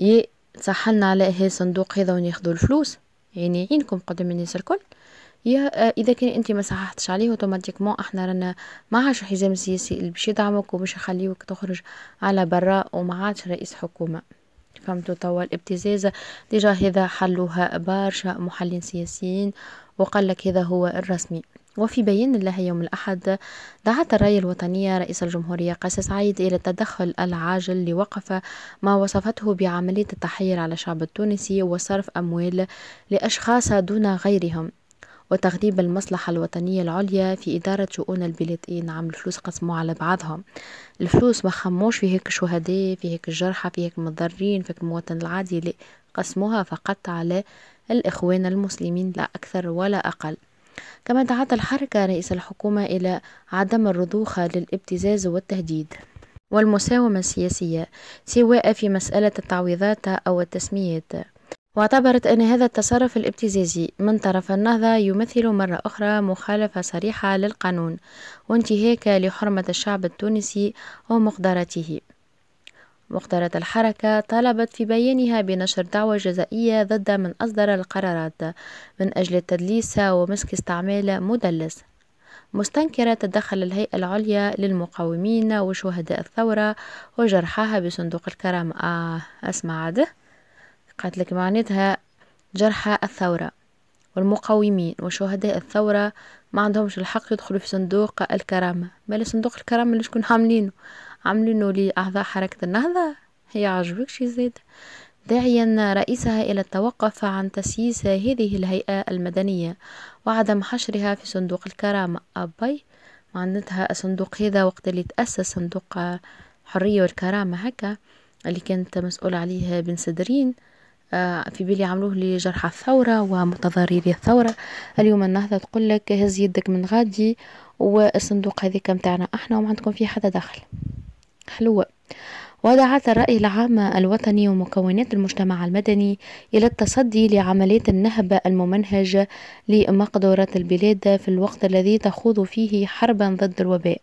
يتسحلنا على هذا صندوق هذا وناخذوا الفلوس يعني عينكم قدام الناس الكل يا اذا كان انت ما صححتش عليه اوتوماتيكمون احنا رانا ما عادش الحزام السياسي اللي باش يدعمك وباش يخليوك تخرج على برا وما عادش رئيس حكومه فهمتوا توا الابتزازة ديجا هذا حلوها برشا محلين سياسيين وقال لك هذا هو الرسمي وفي بيان لها يوم الأحد دعت الراية الوطنية رئيس الجمهورية قاس سعيد إلى التدخل العاجل لوقف ما وصفته بعملية التحير على الشعب التونسي وصرف أموال لأشخاص دون غيرهم وتغريب المصلحة الوطنية العليا في إدارة شؤون البلاد إيه نعم الفلوس قسموا على بعضهم الفلوس ما خموش في هيك شهداء في هيك الجرحى في هيك المضرين في هيك المواطن العادي قسموها فقط على الإخوان المسلمين لا أكثر ولا أقل كما دعت الحركة رئيس الحكومة إلى عدم الرضوخ للابتزاز والتهديد والمساومة السياسية سواء في مسألة التعويضات أو التسميات واعتبرت أن هذا التصرف الابتزازي من طرف النهضة يمثل مرة أخرى مخالفة صريحة للقانون وانتهاك لحرمة الشعب التونسي ومقدراته مقترض الحركة طالبت في بيانها بنشر دعوة جزائية ضد من أصدر القرارات من أجل التدليس ومسك استعمال مدلس مستنكرة تدخل الهيئة العليا للمقاومين وشهداء الثورة وجرحاها بصندوق الكرامة آه أسمع عده قالت لك معناتها جرحى الثورة والمقاومين وشهداء الثورة ما عندهمش الحق يدخلوا في صندوق الكرامة بل صندوق الكرامة اللي شكون عاملينه عملوا لي أعضاء حركة النهضة هي عجبك شي زيد داعيا رئيسها إلى التوقف عن تسييس هذه الهيئة المدنية وعدم حشرها في صندوق الكرامة أبي معناتها الصندوق هذا وقت اللي تأسس صندوق الحرية والكرامة هكا اللي كانت مسؤولة عليه بن سدرين آه، في بالي عملوه لجرحى الثورة ومتضرري الثورة اليوم النهضة تقول لك هز يدك من غادي والصندوق هذيك متاعنا احنا وما عندكم فيه حتى دخل محلوة ودعت الرأي العام الوطني ومكونات المجتمع المدني إلى التصدي لعملية النهب الممنهج لمقدورات البلاد في الوقت الذي تخوض فيه حربا ضد الوباء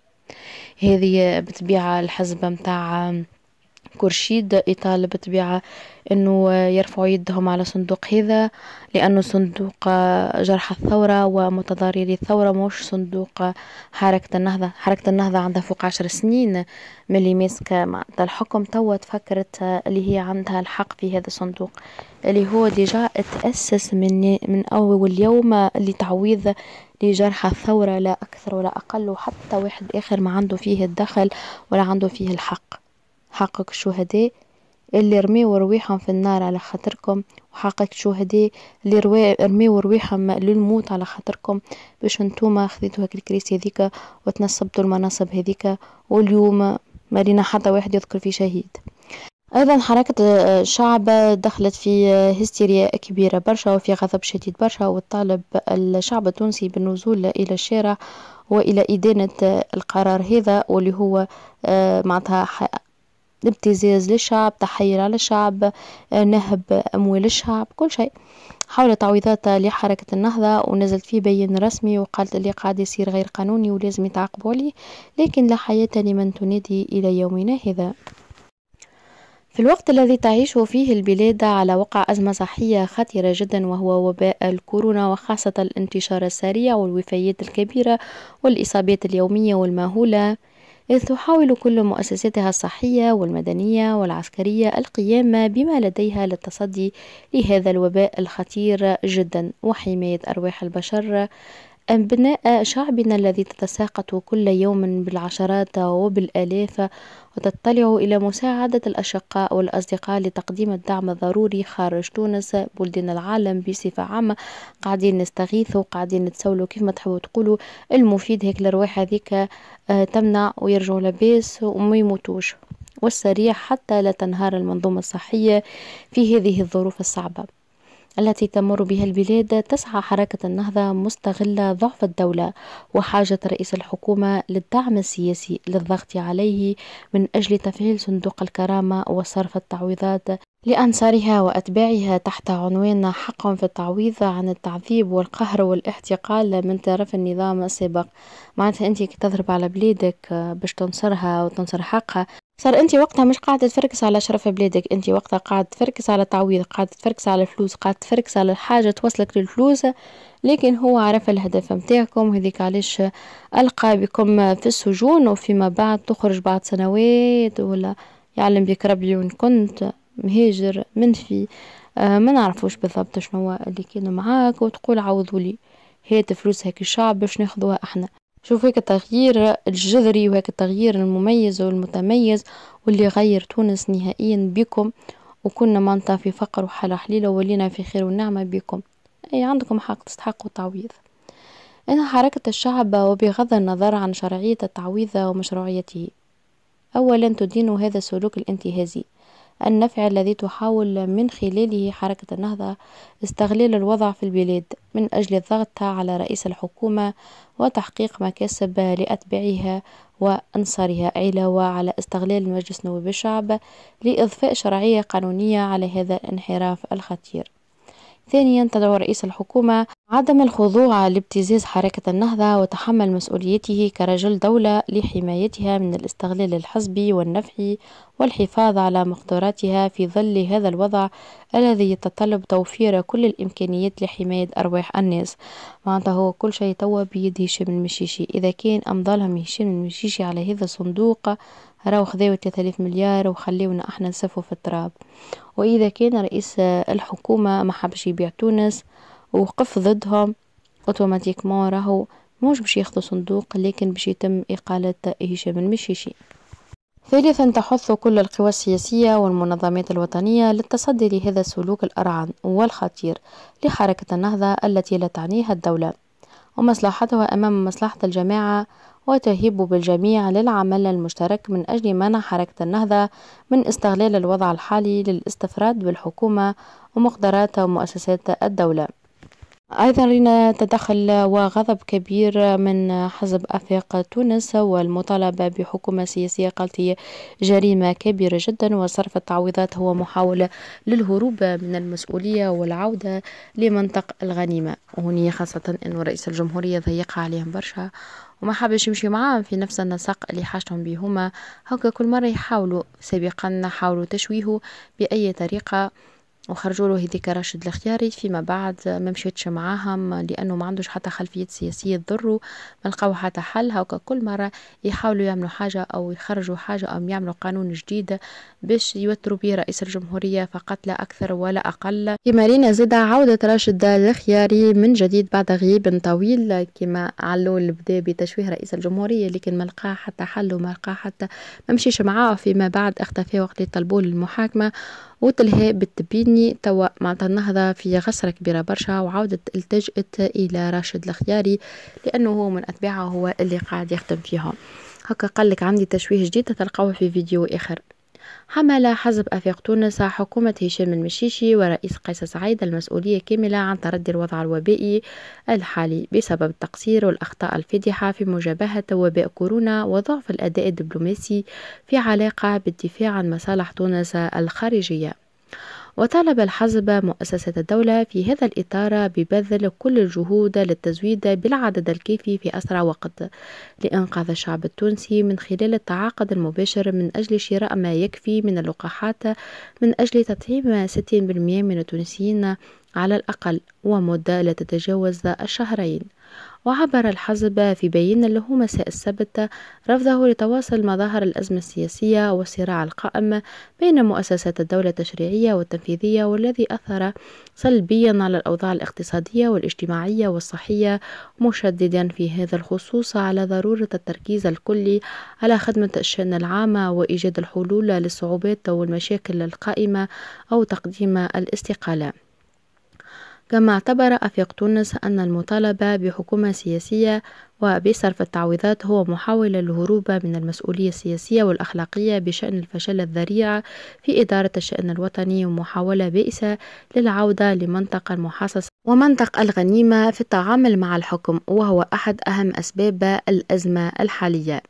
هذه بتبيع الحزب متاع كرشيد يطالب بطبيعة أنه يرفعوا يدهم على صندوق هذا لأنه صندوق جرح الثورة ومتضرري الثورة مش صندوق حركة النهضة حركة النهضة عندها فوق عشر سنين من اللي ماسكة الحكم توا تفكرت اللي هي عندها الحق في هذا الصندوق اللي هو ديجا تأسس من, من أول يوم لتعويض لجرح الثورة لا أكثر ولا أقل وحتى واحد آخر ما عنده فيه الدخل ولا عنده فيه الحق حقق الشهداء اللي رميوا رواحهم في النار على خاطركم وحقق الشهداء اللي روا... رميوا رواحهم للموت على خاطركم باش نتوما خذيتوا هاك الكريسي هذيك وتنصبتوا المناصب هذيك واليوم ما لينا حتى واحد يذكر في شهيد ايضا حركة الشعب آه، دخلت في آه، هستيريا كبيرة برشا وفي غضب شديد برشا وطالب الشعب التونسي بالنزول الى الشارع والى ادانة القرار هذا واللي هو آه، معناتها ابتزاز للشعب تحير على الشعب آه، نهب أموال الشعب كل شيء حول تعويضات لحركة النهضة ونزلت فيه بيان رسمي وقالت اللي قاعد يصير غير قانوني ولازم يتعاقبوا عليه لكن لا حياة لمن تنادي إلى يومنا هذا في الوقت الذي تعيش فيه البلاد على وقع أزمة صحية خطيرة جدا وهو وباء الكورونا وخاصة الانتشار السريع والوفيات الكبيرة والإصابات اليومية والمهولة إذ تحاول كل مؤسساتها الصحية والمدنية والعسكرية القيام بما لديها للتصدي لهذا الوباء الخطير جدا وحماية أرواح البشر أبناء شعبنا الذي تتساقط كل يوم بالعشرات وبالآلاف وتطلع إلى مساعدة الأشقاء والأصدقاء لتقديم الدعم الضروري خارج تونس بلدان العالم بصفة عامة قاعدين نستغيثوا قاعدين نتسولوا كيف ما تحبوا تقولوا المفيد هيك الأرواح هذيك آه، تمنع ويرجعوا لباس وما يموتوش والسريع حتى لا تنهار المنظومة الصحية في هذه الظروف الصعبة التي تمر بها البلاد تسعى حركة النهضة مستغلة ضعف الدولة وحاجة رئيس الحكومة للدعم السياسي للضغط عليه من أجل تفعيل صندوق الكرامة وصرف التعويضات لأنصارها وأتباعها تحت عنوان حق في التعويض عن التعذيب والقهر والاحتقال من طرف النظام السابق معناتها أنت كي تضرب على بلادك باش تنصرها وتنصر حقها صار انت وقتها مش قاعده تفركس على شرف بلادك انت وقتها قاعده تفركس على تعويض قاعده تفركس على الفلوس قاعده تفركس على حاجه توصلك للفلوس لكن هو عرف الهدف متاعكم هذيك علاش القى بكم في السجون وفيما بعد تخرج بعد سنوات ولا يعلم بك ربي وين كنت مهاجر منفي آه ما نعرفوش بالضبط شنو اللي كان معاك وتقول عوضوا لي هات فلوس هيك الشعب باش ناخذوها احنا شوف هيك التغيير الجذري وهيك التغيير المميز والمتميز واللي غير تونس نهائيا بكم وكنا مانتا في فقر وحالة حليلة ولينا في خير ونعمة بكم أي عندكم حق تستحقوا التعويض إنها حركة الشعب وبغض النظر عن شرعية التعويض ومشروعيته أولا تدين هذا السلوك الانتهازي النفع الذي تحاول من خلاله حركة النهضة استغلال الوضع في البلاد من أجل الضغط على رئيس الحكومة وتحقيق مكاسب لأتباعها وأنصارها علاوة على استغلال المجلس النوبي الشعب لإضفاء شرعية قانونية على هذا الانحراف الخطير ثانيا تدعو رئيس الحكومة عدم الخضوع لابتزاز حركة النهضة وتحمل مسؤوليته كرجل دولة لحمايتها من الاستغلال الحزبي والنفعي والحفاظ على مقدراتها في ظل هذا الوضع الذي يتطلب توفير كل الإمكانيات لحماية أرواح الناس معناتها هو كل شيء توا بيد هشام المشيشي إذا كان أمضالهم هشام المشيشي على هذا الصندوق راهو خذاو 3000 مليار وخليونا احنا نسفوا في التراب وإذا كان رئيس الحكومة ما حبش يبيع تونس ووقف ضدهم اوتوماتيكمون راهو موش باش ياخذوا صندوق لكن باش يتم إقالة هشام المشيشي ثالثا تحث كل القوى السياسية والمنظمات الوطنية للتصدي لهذا السلوك الأرعن والخطير لحركة النهضة التي لا تعنيها الدولة ومصلحتها أمام مصلحة الجماعة وتهيب بالجميع للعمل المشترك من أجل منع حركة النهضة من استغلال الوضع الحالي للاستفراد بالحكومة ومقدرات ومؤسسات الدولة أيضا رينا تدخل وغضب كبير من حزب أفاق تونس والمطالبة بحكومة سياسية قالت هي جريمة كبيرة جدا وصرف التعويضات هو محاولة للهروب من المسؤولية والعودة لمنطق الغنيمة هني خاصة أن رئيس الجمهورية ضيق عليهم برشا وما حابش يمشي معاهم في نفس النسق اللي حاجتهم به هما هكا كل مرة يحاولوا سابقا حاولوا تشويهه بأي طريقة وخرجوا له هذيك راشد الخياري فيما بعد ما مشيتش معاهم لانه ما عندوش حتى خلفيه سياسيه تضره ما لقاو حتى حل هاكا كل مره يحاولوا يعملوا حاجه او يخرجوا حاجه او يعملوا قانون جديد باش يوتروا به رئيس الجمهوريه فقط لا اكثر ولا اقل كما رينا زيد عوده راشد الخياري من جديد بعد غياب طويل كما علول بدا بتشويه رئيس الجمهوريه لكن ما لقى حتى حل وما لقى حتى ما مشيش معاه فيما بعد اختفى وقت اللي طلبوه للمحاكمه وتلهي بتبيني توا معناتها النهضة في غسره كبيرة برشا وعودت التجأت إلى راشد الخياري لأنه هو من أتباعه هو اللي قاعد يخدم فيهم هكا قالك عندي تشويه جديد تلقاوه في فيديو آخر حمل حزب أفاق تونس حكومة هشام المشيشي ورئيس قيس سعيد المسؤولية كاملة عن تردي الوضع الوبائي الحالي بسبب التقصير والأخطاء الفادحة في مجابهة وباء كورونا وضعف الأداء الدبلوماسي في علاقة بالدفاع عن مصالح تونس الخارجية وطالب الحزب مؤسسة الدولة في هذا الإطار ببذل كل الجهود للتزويد بالعدد الكافي في أسرع وقت لإنقاذ الشعب التونسي من خلال التعاقد المباشر من أجل شراء ما يكفي من اللقاحات من أجل تطعيم 60% من التونسيين على الأقل ومدة لا تتجاوز الشهرين وعبر الحزب في بيان له مساء السبت رفضه لتواصل مظاهر الأزمة السياسية والصراع القائم بين مؤسسات الدولة التشريعية والتنفيذية والذي أثر سلبيا على الأوضاع الاقتصادية والاجتماعية والصحية مشددا في هذا الخصوص على ضرورة التركيز الكلي على خدمة الشأن العامة وإيجاد الحلول للصعوبات والمشاكل القائمة أو تقديم الاستقالة كما اعتبر أفيق تونس أن المطالبة بحكومة سياسية وبصرف التعويضات هو محاولة للهروب من المسؤولية السياسية والأخلاقية بشأن الفشل الذريع في إدارة الشأن الوطني ومحاولة بائسة للعودة لمنطقة المحاصصة ومنطق الغنيمة في التعامل مع الحكم وهو أحد أهم أسباب الأزمة الحالية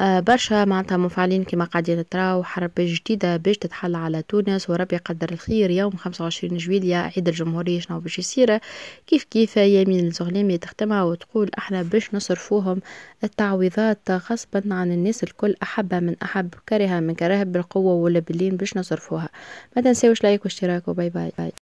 آه، برشا معناتها مفعلين كما قاعدين تراو حرب جديدة باش تتحل على تونس وربي يقدر الخير يوم 25 جويلية عيد الجمهورية شنو باش يصير كيف كيف يمين الزغليمي تختمها وتقول احنا باش نصرفوهم التعويضات غصبا عن الناس الكل أحب من أحب كرهة من كراهب بالقوة ولا باللين باش نصرفوها ما تنساوش لايك واشتراك وباي باي, باي.